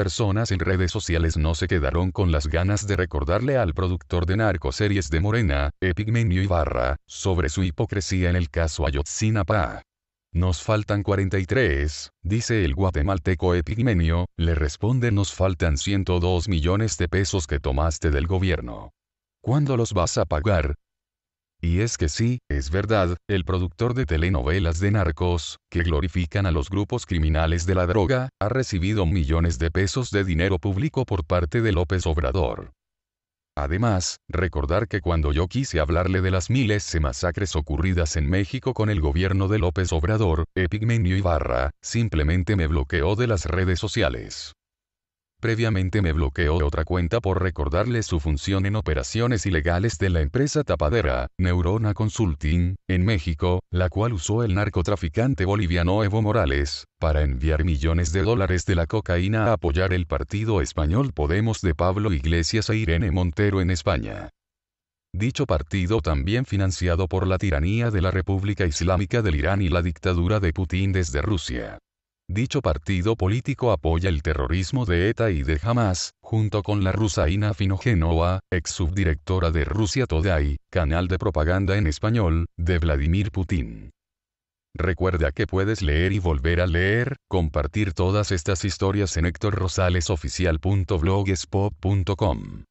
personas en redes sociales no se quedaron con las ganas de recordarle al productor de narcoseries de Morena, Epigmenio Ibarra, sobre su hipocresía en el caso Ayotzinapa. Nos faltan 43, dice el guatemalteco Epigmenio, le responde nos faltan 102 millones de pesos que tomaste del gobierno. ¿Cuándo los vas a pagar? Y es que sí, es verdad, el productor de telenovelas de narcos, que glorifican a los grupos criminales de la droga, ha recibido millones de pesos de dinero público por parte de López Obrador. Además, recordar que cuando yo quise hablarle de las miles de masacres ocurridas en México con el gobierno de López Obrador, Epigmenio Ibarra, simplemente me bloqueó de las redes sociales. Previamente me bloqueó otra cuenta por recordarle su función en operaciones ilegales de la empresa tapadera, Neurona Consulting, en México, la cual usó el narcotraficante boliviano Evo Morales, para enviar millones de dólares de la cocaína a apoyar el partido español Podemos de Pablo Iglesias e Irene Montero en España. Dicho partido también financiado por la tiranía de la República Islámica del Irán y la dictadura de Putin desde Rusia. Dicho partido político apoya el terrorismo de ETA y de Hamas, junto con la rusaína Genova, ex subdirectora de Rusia Today, canal de propaganda en español, de Vladimir Putin. Recuerda que puedes leer y volver a leer, compartir todas estas historias en hectorrosalesoficial.blogspot.com.